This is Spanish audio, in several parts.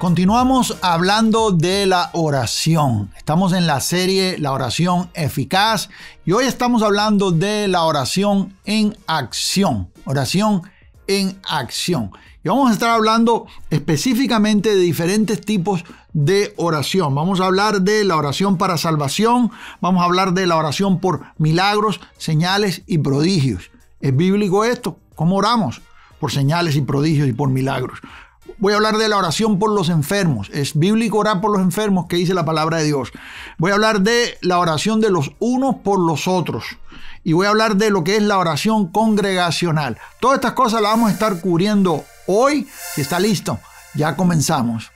Continuamos hablando de la oración. Estamos en la serie La oración eficaz y hoy estamos hablando de la oración en acción. Oración en acción. Y vamos a estar hablando específicamente de diferentes tipos de oración. Vamos a hablar de la oración para salvación, vamos a hablar de la oración por milagros, señales y prodigios. ¿Es bíblico esto? ¿Cómo oramos? Por señales y prodigios y por milagros. Voy a hablar de la oración por los enfermos. Es bíblico orar por los enfermos que dice la palabra de Dios. Voy a hablar de la oración de los unos por los otros. Y voy a hablar de lo que es la oración congregacional. Todas estas cosas las vamos a estar cubriendo hoy. Si está listo, ya comenzamos.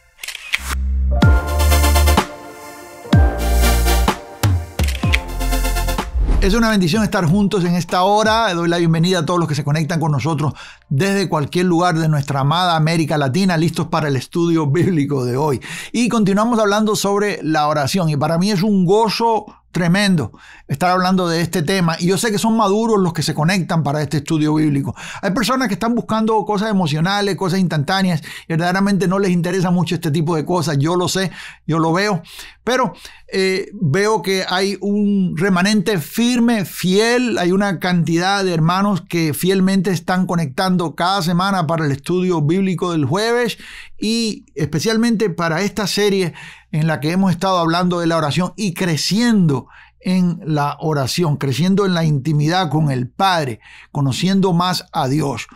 Es una bendición estar juntos en esta hora. Doy la bienvenida a todos los que se conectan con nosotros desde cualquier lugar de nuestra amada América Latina, listos para el estudio bíblico de hoy. Y continuamos hablando sobre la oración. Y para mí es un gozo Tremendo estar hablando de este tema. Y yo sé que son maduros los que se conectan para este estudio bíblico. Hay personas que están buscando cosas emocionales, cosas instantáneas, verdaderamente no les interesa mucho este tipo de cosas. Yo lo sé, yo lo veo. Pero eh, veo que hay un remanente firme, fiel, hay una cantidad de hermanos que fielmente están conectando cada semana para el estudio bíblico del jueves y especialmente para esta serie en la que hemos estado hablando de la oración y creciendo en la oración, creciendo en la intimidad con el Padre, conociendo más a Dios.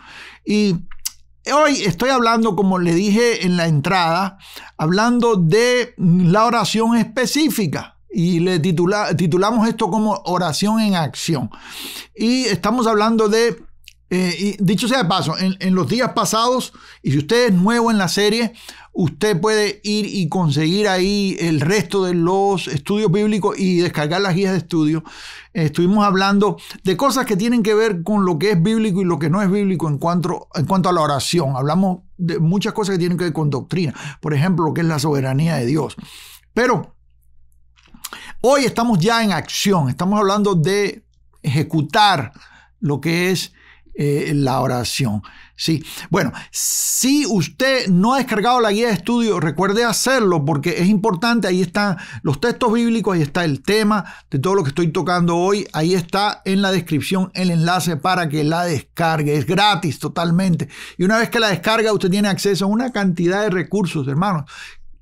Y Hoy estoy hablando, como le dije en la entrada, hablando de la oración específica y le titulamos esto como oración en acción. Y estamos hablando de eh, dicho sea de paso, en, los días pasados, y si usted es nuevo en la serie, usted puede ir y conseguir ahí el resto de los estudios bíblicos y descargar las guías de estudio. Eh, estuvimos hablando de cosas que tienen que ver con lo que es bíblico y lo que no es bíblico en cuanto, en cuanto a la oración. Hablamos de muchas cosas que tienen que ver con doctrina, por ejemplo, lo que es la soberanía de Dios. Pero hoy estamos ya en acción, estamos hablando de ejecutar lo que es eh, la oración. Sí. Bueno, si usted no ha descargado la guía de estudio, recuerde hacerlo porque es importante. Ahí están los textos bíblicos, ahí está el tema de todo lo que estoy tocando hoy. Ahí está en la descripción el enlace para que la descargue. Es gratis totalmente. Y una vez que la descarga, usted tiene acceso a una cantidad de recursos, hermanos,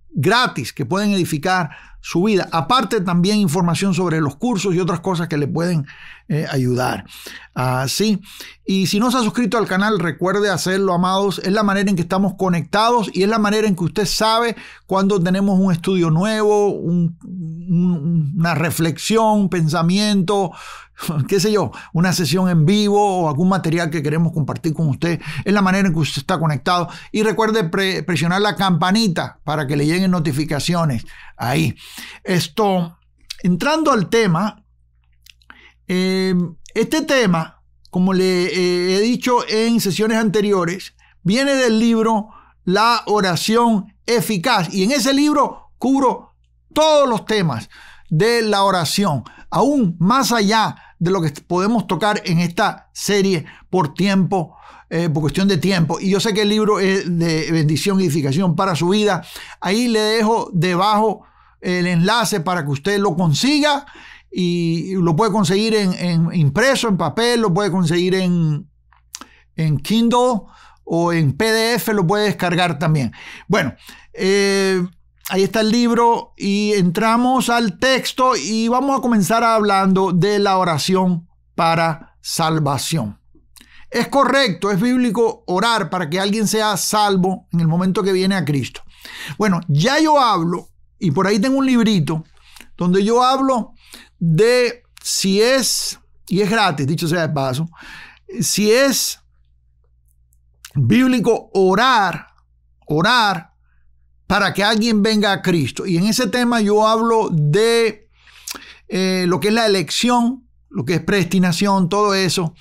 gratis que pueden edificar su vida. Aparte también información sobre los cursos y otras cosas que le pueden eh, ayudar. Así. Ah, y si no se ha suscrito al canal, recuerde hacerlo, amados. Es la manera en que estamos conectados y es la manera en que usted sabe cuando tenemos un estudio nuevo, una reflexión, un pensamiento, qué sé yo, una sesión en vivo o algún material que queremos compartir con usted. Es la manera en que usted está conectado. Y recuerde presionar la campanita para que le lleguen notificaciones ahí. Esto, entrando al tema, eh, este tema, como le eh, he dicho en sesiones anteriores, viene del libro La oración eficaz. Y en ese libro cubro todos los temas de la oración, aún más allá de lo que podemos tocar en esta serie por tiempo, eh, por cuestión de tiempo. Y yo sé que el libro es de bendición y edificación para su vida. Ahí le dejo debajo el enlace para que usted lo consiga y lo puede conseguir en, impreso, en papel, lo puede conseguir en, en Kindle o en PDF lo puede descargar también. Bueno, eh, Ahí está el libro y entramos al texto y vamos a comenzar hablando de la oración para salvación. Es correcto, es bíblico orar para que alguien sea salvo en el momento que viene a Cristo. Bueno, ya yo hablo, y por ahí tengo un librito, donde yo hablo de si es, y es gratis, dicho sea de paso, si es bíblico orar, orar para que alguien venga a Cristo. Y en ese tema yo hablo de eh, lo que es la elección, lo que es predestinación, todo eso.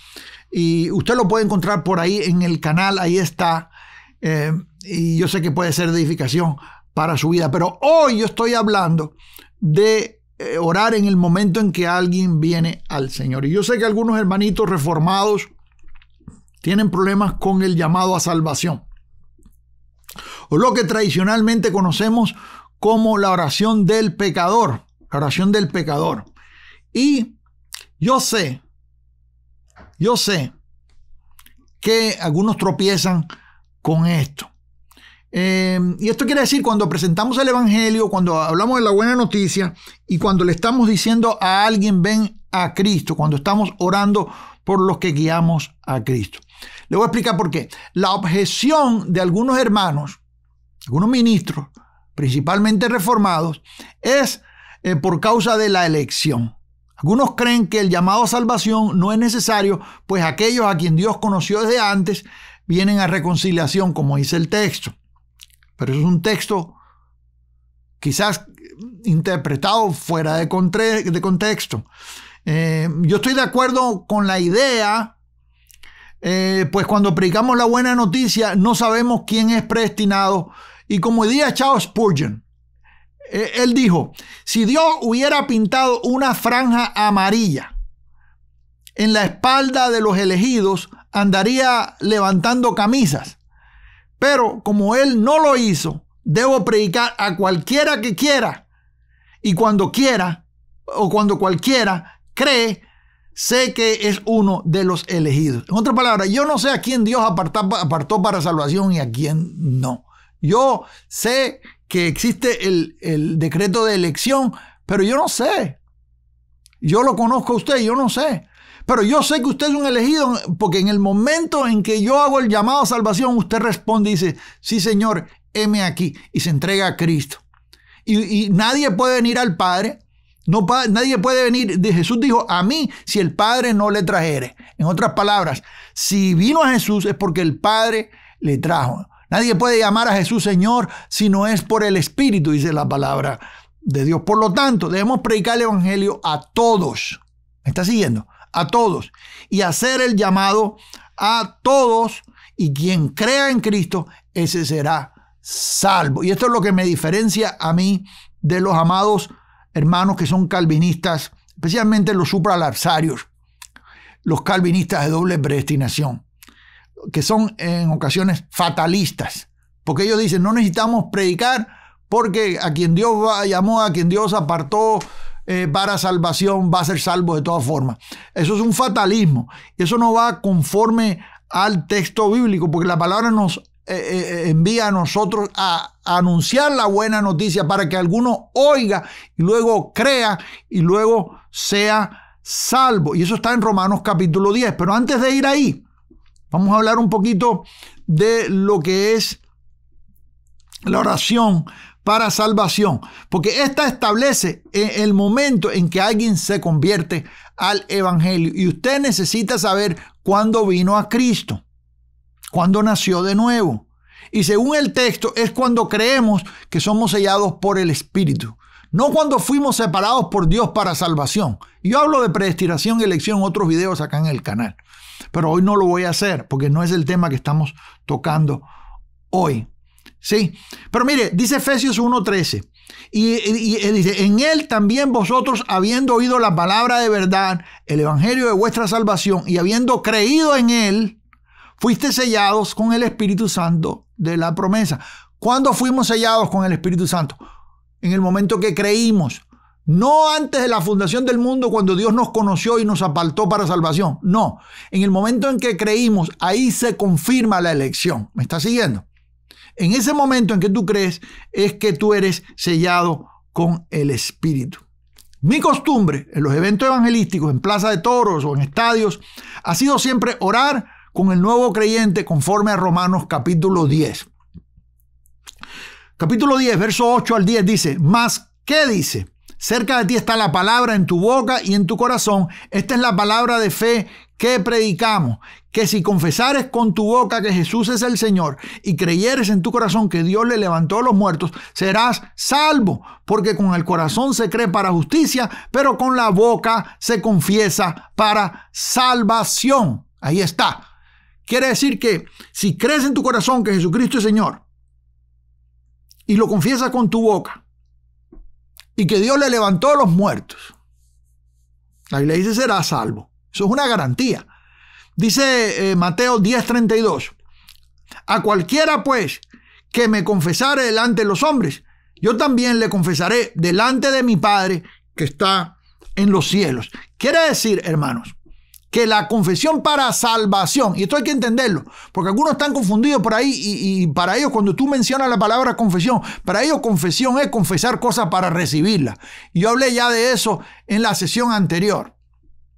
Y usted lo puede encontrar por ahí en el canal, ahí está. Eh, y yo sé que puede ser edificación para su vida. Pero hoy yo estoy hablando de eh, orar en el momento en que alguien viene al Señor. Y yo sé que algunos hermanitos reformados tienen problemas con el llamado a salvación o lo que tradicionalmente conocemos como la oración del pecador, la oración del pecador. Y yo sé, yo sé que algunos tropiezan con esto. Eh, y esto quiere decir cuando presentamos el Evangelio, cuando hablamos de la buena noticia y cuando le estamos diciendo a alguien ven a Cristo, cuando estamos orando por los que guiamos a Cristo. Le voy a explicar por qué. La objeción de algunos hermanos algunos ministros, principalmente reformados, es eh, por causa de la elección. Algunos creen que el llamado a salvación no es necesario, pues aquellos a quien Dios conoció desde antes vienen a reconciliación, como dice el texto. Pero es un texto quizás interpretado fuera de, contexto. Eh, yo estoy de acuerdo con la idea, eh, pues cuando predicamos la buena noticia no sabemos quién es predestinado y como diría Charles Spurgeon, eh, él dijo, si Dios hubiera pintado una franja amarilla en la espalda de los elegidos, andaría levantando camisas. Pero como Él no lo hizo, debo predicar a cualquiera que quiera. Y cuando quiera, o cuando cualquiera cree, sé que es uno de los elegidos. En otras palabras, yo no sé a quién Dios apartó para salvación y a quién no. Yo sé que existe el, decreto de elección, pero yo no sé. Yo lo conozco a usted, yo no sé. Pero yo sé que usted es un elegido porque en el momento en que yo hago el llamado a salvación, usted responde y dice, sí Señor, heme aquí y se entrega a Cristo. Y, nadie puede venir al Padre, no, nadie puede venir, Jesús dijo, a mí si el Padre no le trajere. En otras palabras, si vino a Jesús es porque el Padre le trajo. Nadie puede llamar a Jesús Señor si no es por el Espíritu, dice la palabra de Dios. Por lo tanto, debemos predicar el Evangelio a todos. ¿Me está siguiendo? A todos. Y hacer el llamado a todos. Y quien crea en Cristo, ese será salvo. Y esto es lo que me diferencia a mí de los amados hermanos que son calvinistas, especialmente los supralapsarios, los calvinistas de doble predestinación que son en ocasiones fatalistas, porque ellos dicen, no necesitamos predicar porque a quien Dios llamó, a quien Dios apartó para eh, salvación, va a ser salvo de todas formas. Eso es un fatalismo. y Eso no va conforme al texto bíblico, porque la palabra nos eh, eh, envía a nosotros a anunciar la buena noticia para que alguno oiga y luego crea y luego sea salvo. Y eso está en Romanos capítulo 10. Pero antes de ir ahí, Vamos a hablar un poquito de lo que es la oración para salvación, porque esta establece el momento en que alguien se convierte al Evangelio y usted necesita saber cuándo vino a Cristo, cuándo nació de nuevo. Y según el texto es cuando creemos que somos sellados por el Espíritu. No cuando fuimos separados por Dios para salvación. Yo hablo de predestinación y elección en otros videos acá en el canal. Pero hoy no lo voy a hacer porque no es el tema que estamos tocando hoy. Sí, pero mire, dice Efesios 1.13, y, dice, en él también vosotros, habiendo oído la palabra de verdad, el evangelio de vuestra salvación, y habiendo creído en él, fuiste sellados con el Espíritu Santo de la promesa. ¿Cuándo fuimos sellados con el Espíritu Santo? en el momento que creímos. No antes de la fundación del mundo, cuando Dios nos conoció y nos apartó para salvación. No, en el momento en que creímos, ahí se confirma la elección. ¿Me está siguiendo? En ese momento en que tú crees es que tú eres sellado con el Espíritu. Mi costumbre en los eventos evangelísticos, en Plaza de Toros o en estadios, ha sido siempre orar con el nuevo creyente conforme a Romanos capítulo 10. Capítulo 10, verso 8 al 10 dice, mas, ¿qué dice? Cerca de ti está la palabra en tu boca y en tu corazón. Esta es la palabra de fe que predicamos. Que si confesares con tu boca que Jesús es el Señor y creyeres en tu corazón que Dios le levantó a los muertos, serás salvo. Porque con el corazón se cree para justicia, pero con la boca se confiesa para salvación. Ahí está. Quiere decir que si crees en tu corazón que Jesucristo es Señor y lo confiesas con tu boca y que Dios le levantó a los muertos, la le dice será salvo. Eso es una garantía. Dice eh, Mateo 10:32, a cualquiera pues que me confesare delante de los hombres, yo también le confesaré delante de mi Padre que está en los cielos. Quiere decir, hermanos, que la confesión para salvación, y esto hay que entenderlo, porque algunos están confundidos por ahí y, para ellos cuando tú mencionas la palabra confesión, para ellos confesión es confesar cosas para recibirla Yo hablé ya de eso en la sesión anterior,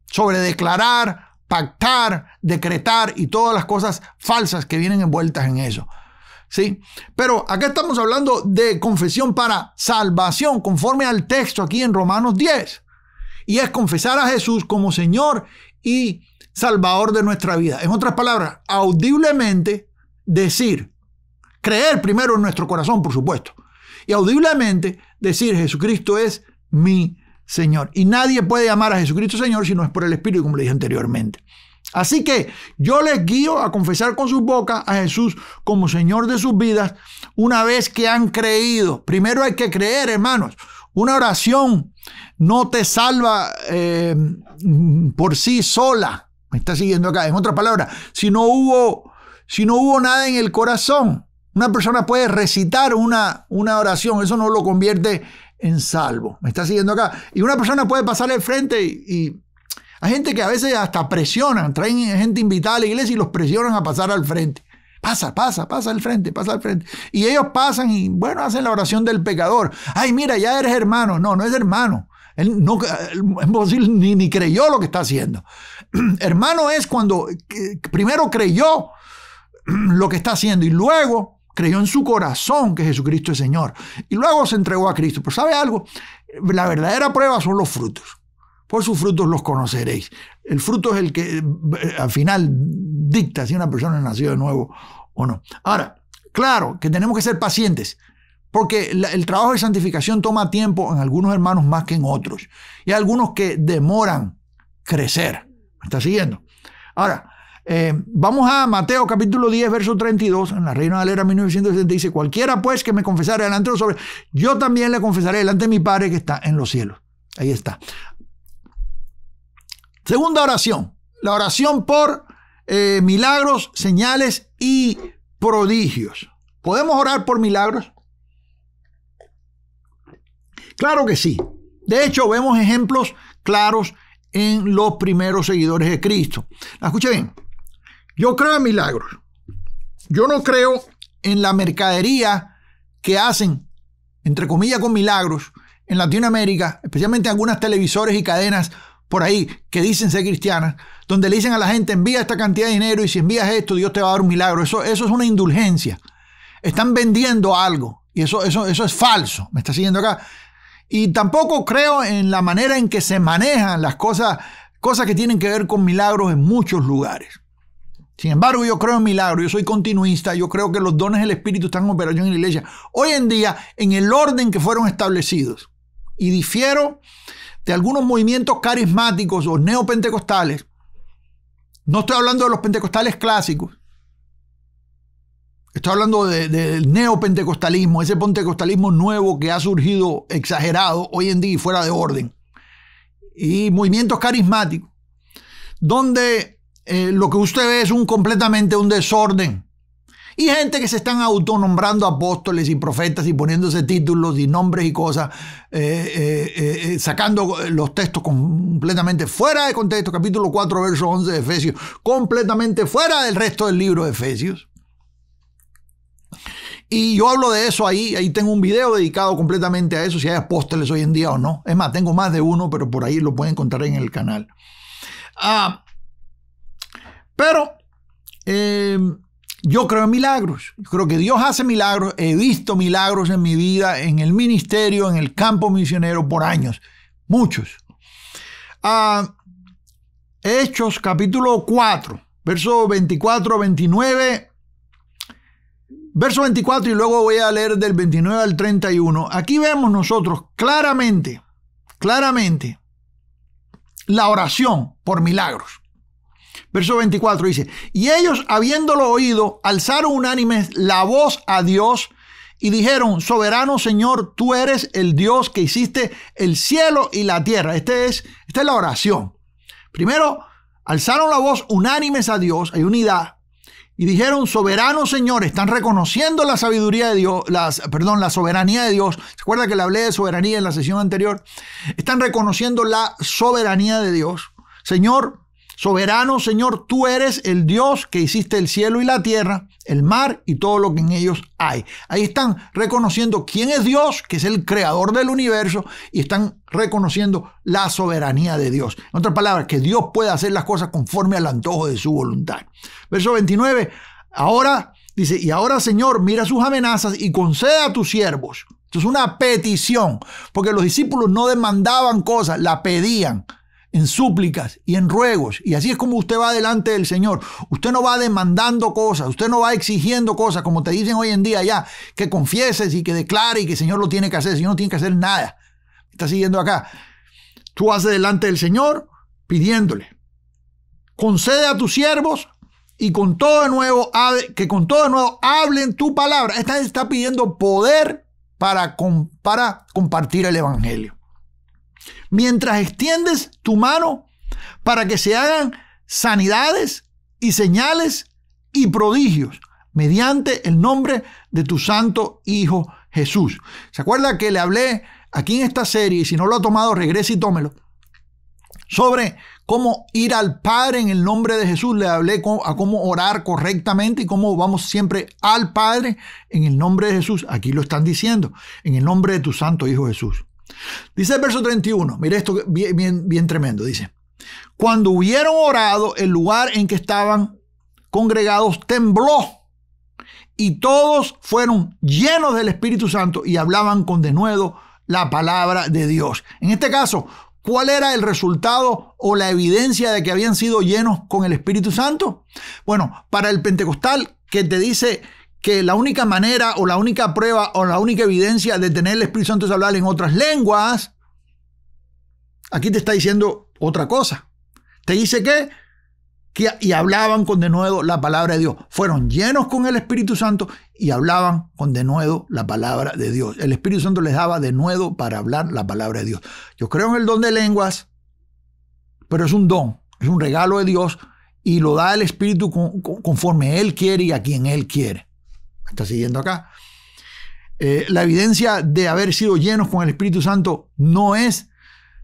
sobre declarar, pactar, decretar y todas las cosas falsas que vienen envueltas en eso. ¿Sí? Pero acá estamos hablando de confesión para salvación, conforme al texto aquí en Romanos 10 y es confesar a Jesús como Señor y salvador de nuestra vida. En otras palabras, audiblemente decir, creer primero en nuestro corazón, por supuesto, y audiblemente decir Jesucristo es mi Señor. Y nadie puede llamar a Jesucristo Señor si no es por el Espíritu, como le dije anteriormente. Así que yo les guío a confesar con su boca a Jesús como Señor de sus vidas una vez que han creído. Primero hay que creer, hermanos. Una oración no te salva eh, por sí sola. Me está siguiendo acá. En otras palabras, si no hubo, si no hubo nada en el corazón, una persona puede recitar una, una oración. Eso no lo convierte en salvo. Me está siguiendo acá. Y una persona puede pasar al frente y, y hay gente que a veces hasta presionan, traen gente invitada a la iglesia y los presionan a pasar al frente. Pasa, pasa, pasa al frente, pasa al frente. Y ellos pasan y, bueno, hacen la oración del pecador. Ay, mira, ya eres hermano. No, no es hermano. Él no, ni, ni creyó lo que está haciendo. hermano es cuando primero creyó lo que está haciendo y luego creyó en su corazón que Jesucristo es Señor. Y luego se entregó a Cristo. Pero ¿sabe algo? La verdadera prueba son los frutos. Por sus frutos los conoceréis. El fruto es el que eh, al final dicta si una persona nació de nuevo o no. Ahora, claro que tenemos que ser pacientes, porque el trabajo de santificación toma tiempo en algunos hermanos más que en otros. Y algunos que demoran crecer. ¿Me está siguiendo? Ahora, eh, vamos a Mateo capítulo 10, verso 32, en la Reina Valera 1970, dice, cualquiera pues que me confesare delante de los hombres, yo también le confesaré delante de mi Padre que está en los cielos. Ahí está. Segunda oración, la oración por eh, milagros, señales y prodigios. ¿Podemos orar por milagros? Claro que sí. De hecho, vemos ejemplos claros en los primeros seguidores de Cristo. Escuche bien, yo creo en milagros. Yo no creo en la mercadería que hacen, entre comillas, con milagros en Latinoamérica, especialmente algunas televisores y cadenas por ahí que dicen ser cristianas, donde le dicen a la gente, envía esta cantidad de dinero y si envías esto, Dios te va a dar un milagro. Eso, eso es una indulgencia. Están vendiendo algo y eso, eso, eso es falso. Me está siguiendo acá. Y tampoco creo en la manera en que se manejan las cosas, cosas que tienen que ver con milagros en muchos lugares. Sin embargo, yo creo en milagros, yo soy continuista, yo creo que los dones del Espíritu están en operación en la iglesia. Hoy en día, en el orden que fueron establecidos. Y difiero algunos movimientos carismáticos o neopentecostales, no estoy hablando de los pentecostales clásicos, estoy hablando del neopentecostalismo, ese pentecostalismo nuevo que ha surgido exagerado hoy en día y fuera de orden, y movimientos carismáticos, donde eh, lo que usted ve es un completamente un desorden y gente que se están autonombrando apóstoles y profetas y poniéndose títulos y nombres y cosas, eh, eh, eh, sacando los textos completamente fuera de contexto, capítulo 4, verso 11 de Efesios, completamente fuera del resto del libro de Efesios. Y yo hablo de eso ahí, ahí tengo un video dedicado completamente a eso, si hay apóstoles hoy en día o no. Es más, tengo más de uno, pero por ahí lo pueden encontrar en el canal. Ah, pero yo creo en milagros, creo que Dios hace milagros, he visto milagros en mi vida, en el ministerio, en el campo misionero por años, muchos. Ah, Hechos capítulo 4, verso 24, 29, verso 24 y luego voy a leer del 29 al 31. Aquí vemos nosotros claramente, claramente, la oración por milagros. Verso 24 dice, y ellos habiéndolo oído, alzaron unánimes la voz a Dios y dijeron, soberano Señor, tú eres el Dios que hiciste el cielo y la tierra. Este es, esta es la oración. Primero, alzaron la voz unánimes a Dios, hay unidad, y dijeron, soberano Señor, están reconociendo la sabiduría de Dios, las, perdón, la soberanía de Dios. ¿Se acuerda que le hablé de soberanía en la sesión anterior? Están reconociendo la soberanía de Dios. Señor, Soberano Señor, tú eres el Dios que hiciste el cielo y la tierra, el mar y todo lo que en ellos hay. Ahí están reconociendo quién es Dios, que es el creador del universo, y están reconociendo la soberanía de Dios. En otras palabras, que Dios puede hacer las cosas conforme al antojo de su voluntad. Verso 29, ahora dice, y ahora Señor, mira sus amenazas y concede a tus siervos. Esto es una petición, porque los discípulos no demandaban cosas, la pedían en súplicas y en ruegos. Y así es como usted va delante del Señor. Usted no va demandando cosas, usted no va exigiendo cosas, como te dicen hoy en día ya, que confieses y que declare y que el Señor lo tiene que hacer. El Señor no tiene que hacer nada. Está siguiendo acá. Tú vas delante del Señor pidiéndole. Concede a tus siervos y con todo de nuevo, que con todo de nuevo hablen tu palabra. Esta está pidiendo poder para, para compartir el Evangelio mientras extiendes tu mano para que se hagan sanidades y señales y prodigios mediante el nombre de tu santo Hijo Jesús. ¿Se acuerda que le hablé aquí en esta serie? Y si no lo ha tomado, regrese y tómelo. Sobre cómo ir al Padre en el nombre de Jesús. Le hablé a cómo orar correctamente y cómo vamos siempre al Padre en el nombre de Jesús. Aquí lo están diciendo, en el nombre de tu Santo Hijo Jesús. Dice el verso 31, mire esto bien, bien, bien tremendo, dice, cuando hubieron orado, el lugar en que estaban congregados tembló y todos fueron llenos del Espíritu Santo y hablaban con denuedo la palabra de Dios. En este caso, ¿cuál era el resultado o la evidencia de que habían sido llenos con el Espíritu Santo? Bueno, para el pentecostal que te dice que la única manera o la única prueba o la única evidencia de tener el Espíritu Santo es hablar en otras lenguas, aquí te está diciendo otra cosa. Te dice que, que y hablaban con de nuevo la palabra de Dios. Fueron llenos con el Espíritu Santo y hablaban con de nuevo la palabra de Dios. El Espíritu Santo les daba de nuevo para hablar la palabra de Dios. Yo creo en el don de lenguas, pero es un don, es un regalo de Dios y lo da el Espíritu conforme Él quiere y a quien Él quiere está siguiendo acá. Eh, la evidencia de haber sido llenos con el Espíritu Santo no es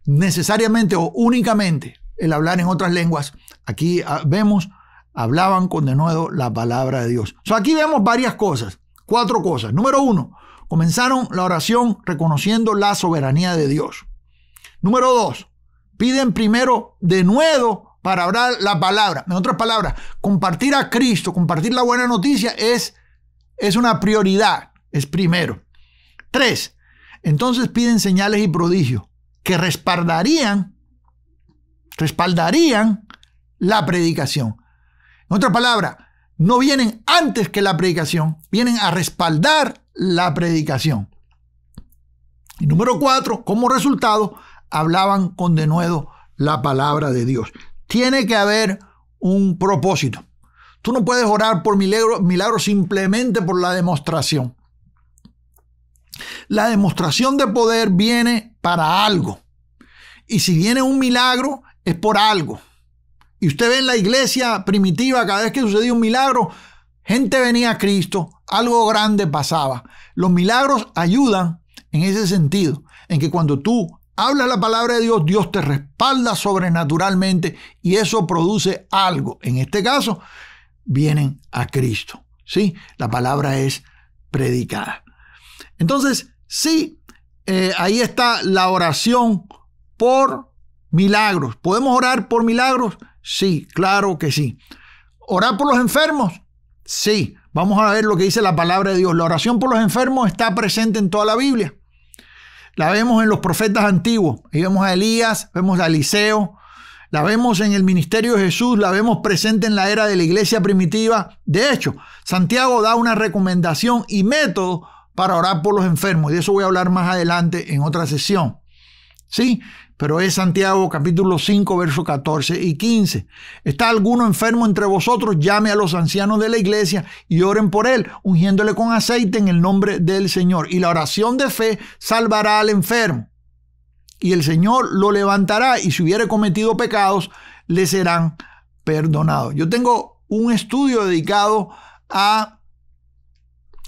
necesariamente o únicamente el hablar en otras lenguas. Aquí ah, vemos, hablaban con de nuevo la palabra de Dios. aquí vemos varias cosas, cuatro cosas. Número uno, comenzaron la oración reconociendo la soberanía de Dios. Número dos, piden primero de nuevo para hablar la palabra. En otras palabras, compartir a Cristo, compartir la buena noticia es es una prioridad, es primero. Tres, entonces piden señales y prodigios que respaldarían, respaldarían la predicación. En otra palabra, no vienen antes que la predicación, vienen a respaldar la predicación. Y número cuatro, como resultado, hablaban con denuedo la palabra de Dios. Tiene que haber un propósito. Tú no puedes orar por milagros milagro simplemente por la demostración. La demostración de poder viene para algo. Y si viene un milagro, es por algo. Y usted ve en la iglesia primitiva, cada vez que sucedía un milagro, gente venía a Cristo, algo grande pasaba. Los milagros ayudan en ese sentido, en que cuando tú hablas la palabra de Dios, Dios te respalda sobrenaturalmente y eso produce algo. En este caso, vienen a Cristo. ¿sí? La palabra es predicada. Entonces, sí, eh, ahí está la oración por milagros. ¿Podemos orar por milagros? Sí, claro que sí. ¿Orar por los enfermos? Sí. Vamos a ver lo que dice la palabra de Dios. La oración por los enfermos está presente en toda la Biblia. La vemos en los profetas antiguos. Ahí vemos a Elías, vemos a Eliseo, la vemos en el ministerio de Jesús, la vemos presente en la era de la iglesia primitiva. De hecho, Santiago da una recomendación y método para orar por los enfermos, y de eso voy a hablar más adelante en otra sesión. ¿Sí? Pero es Santiago capítulo 5, versos 14 y 15. ¿Está alguno enfermo entre vosotros? Llame a los ancianos de la iglesia y oren por él, ungiéndole con aceite en el nombre del Señor. Y la oración de fe salvará al enfermo y el Señor lo levantará y si hubiere cometido pecados, le serán perdonados. Yo tengo un estudio dedicado a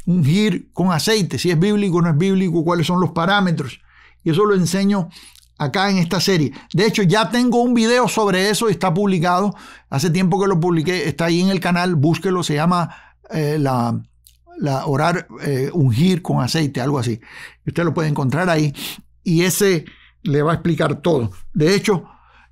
ungir con aceite, si es bíblico, o no es bíblico, cuáles son los parámetros. Y eso lo enseño acá en esta serie. De hecho, ya tengo un video sobre eso, está publicado, hace tiempo que lo publiqué, está ahí en el canal, búsquelo, se llama eh, la, orar, eh, ungir con aceite, algo así. Usted lo puede encontrar ahí. Y ese le va a explicar todo. De hecho,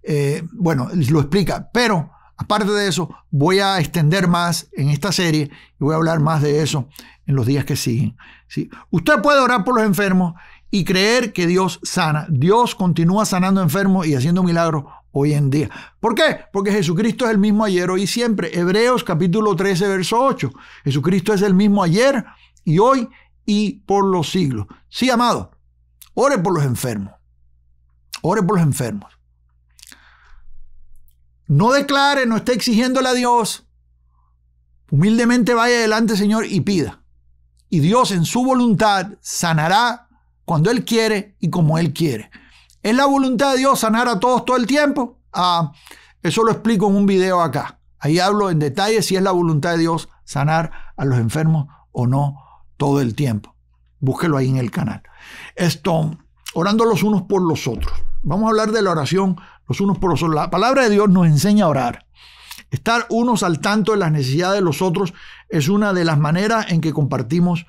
eh, bueno, lo explica, pero aparte de eso, voy a extender más en esta serie y voy a hablar más de eso en los días que siguen. ¿sí? Usted puede orar por los enfermos y creer que Dios sana. Dios continúa sanando enfermos y haciendo milagros hoy en día. ¿Por qué? Porque Jesucristo es el mismo ayer, hoy y siempre. Hebreos capítulo 13, verso 8. Jesucristo es el mismo ayer y hoy y por los siglos. Sí, amado, ore por los enfermos. Ore por los enfermos. No declare, no esté exigiéndole a Dios. Humildemente vaya adelante, Señor, y pida. Y Dios en su voluntad sanará cuando Él quiere y como Él quiere. ¿Es la voluntad de Dios sanar a todos todo el tiempo? Ah, eso lo explico en un video acá. Ahí hablo en detalle si es la voluntad de Dios sanar a los enfermos o no todo el tiempo. Búsquelo ahí en el canal. Esto, orando los unos por los otros. Vamos a hablar de la oración los unos por los otros. La palabra de Dios nos enseña a orar. Estar unos al tanto de las necesidades de los otros es una de las maneras en que compartimos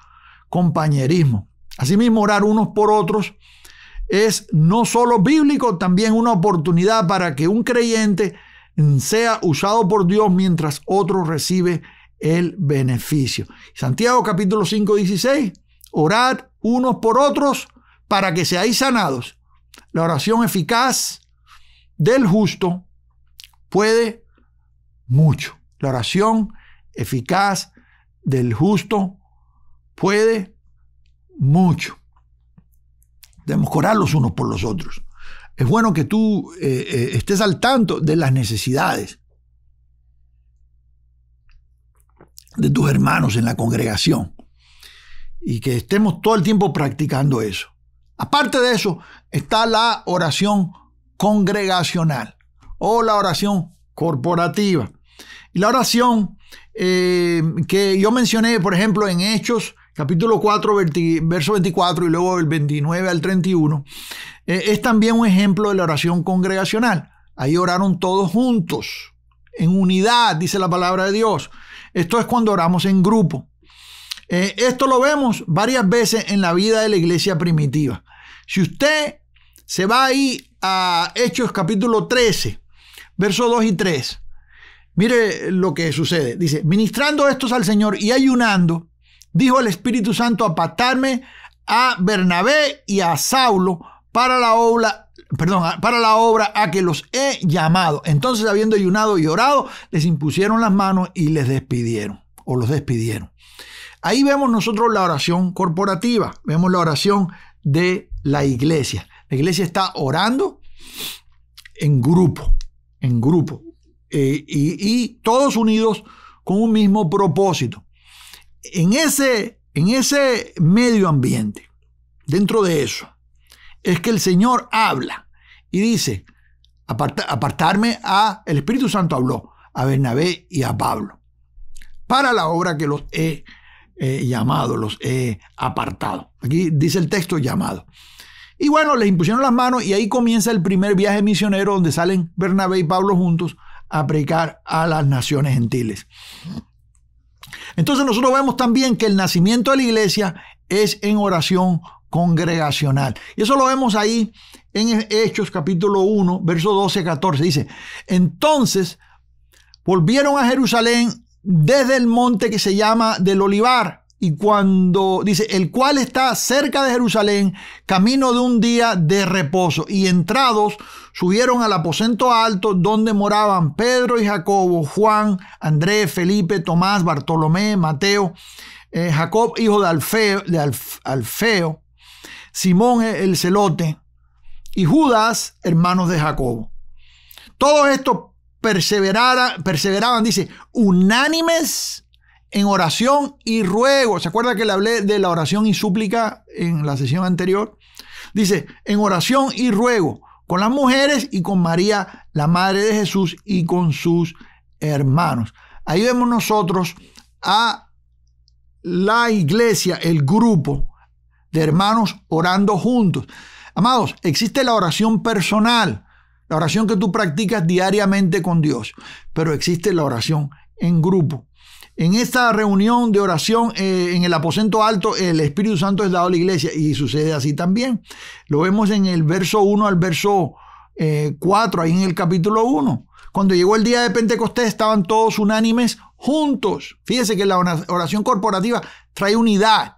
compañerismo. Asimismo, orar unos por otros es no solo bíblico, también una oportunidad para que un creyente sea usado por Dios mientras otro recibe el beneficio. Santiago capítulo 5, 16, orad unos por otros para que seáis sanados. La oración eficaz del justo puede mucho. La oración eficaz del justo puede mucho. Debemos orar los unos por los otros. Es bueno que tú eh, eh, estés al tanto de las necesidades de tus hermanos en la congregación y que estemos todo el tiempo practicando eso. Aparte de eso, está la oración congregacional o la oración corporativa. Y la oración eh, que yo mencioné, por ejemplo, en Hechos, capítulo 4, verso 24 y luego el 29 al 31, eh, es también un ejemplo de la oración congregacional. Ahí oraron todos juntos, en unidad, dice la palabra de Dios. Esto es cuando oramos en grupo. Eh, esto lo vemos varias veces en la vida de la iglesia primitiva. Si usted se va ahí a Hechos capítulo 13, versos 2 y 3, mire lo que sucede. Dice, ministrando estos al Señor y ayunando, dijo el Espíritu Santo, apartarme a Bernabé y a Saulo para la obra, perdón, para la obra a que los he llamado. Entonces, habiendo ayunado y orado, les impusieron las manos y les despidieron, o los despidieron. Ahí vemos nosotros la oración corporativa, vemos la oración de la iglesia. La iglesia está orando en grupo, en grupo, eh, y, todos unidos con un mismo propósito. En ese, en ese medio ambiente, dentro de eso, es que el Señor habla y dice, apartarme a, el Espíritu Santo habló, a Bernabé y a Pablo, para la obra que los he eh, llamados los he apartado. Aquí dice el texto llamado. Y bueno, les impusieron las manos y ahí comienza el primer viaje misionero donde salen Bernabé y Pablo juntos a predicar a las naciones gentiles. Entonces nosotros vemos también que el nacimiento de la iglesia es en oración congregacional. Y eso lo vemos ahí en Hechos capítulo 1, verso 12, 14. Dice, entonces volvieron a Jerusalén desde el monte que se llama del olivar. Y cuando dice, el cual está cerca de Jerusalén, camino de un día de reposo. Y entrados, subieron al aposento alto donde moraban Pedro y Jacobo, Juan, Andrés, Felipe, Tomás, Bartolomé, Mateo, eh, Jacob, hijo de Alfeo, de Alfeo, Simón eh, el celote, y Judas, hermanos de Jacobo. Todo esto perseveraban, dice, unánimes en oración y ruego. ¿Se acuerda que le hablé de la oración y súplica en la sesión anterior? Dice, en oración y ruego, con las mujeres y con María, la Madre de Jesús, y con sus hermanos. Ahí vemos nosotros a la iglesia, el grupo de hermanos orando juntos. Amados, existe la oración personal, la oración que tú practicas diariamente con Dios, pero existe la oración en grupo. En esta reunión de oración eh, en el aposento alto, el Espíritu Santo es dado a la iglesia y sucede así también. Lo vemos en el verso 1 al verso 4, eh, ahí en el capítulo 1. Cuando llegó el día de Pentecostés estaban todos unánimes juntos. Fíjese que la oración corporativa trae unidad.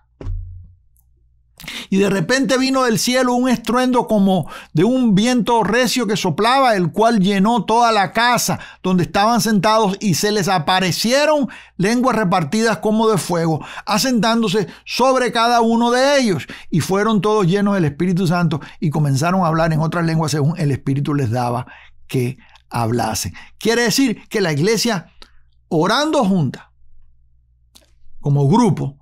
Y de repente vino del cielo un estruendo como de un viento recio que soplaba, el cual llenó toda la casa donde estaban sentados y se les aparecieron lenguas repartidas como de fuego, asentándose sobre cada uno de ellos. Y fueron todos llenos del Espíritu Santo y comenzaron a hablar en otras lenguas según el Espíritu les daba que hablasen. Quiere decir que la iglesia, orando junta, como grupo,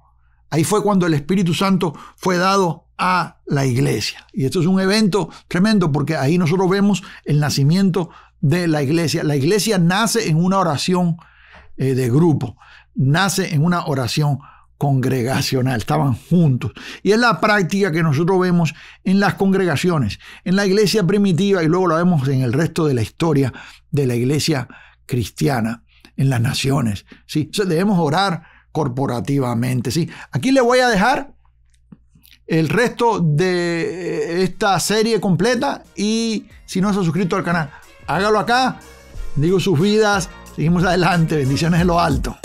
Ahí fue cuando el Espíritu Santo fue dado a la iglesia. Y esto es un evento tremendo porque ahí nosotros vemos el nacimiento de la iglesia. La iglesia nace en una oración eh, de grupo, nace en una oración congregacional, estaban juntos. Y es la práctica que nosotros vemos en las congregaciones, en la iglesia primitiva y luego la vemos en el resto de la historia de la iglesia cristiana, en las naciones. ¿sí? debemos orar corporativamente. ¿sí? Aquí le voy a dejar el resto de eh, esta serie completa y si no se ha suscrito al canal, hágalo acá. Digo sus vidas, seguimos adelante, bendiciones de lo alto.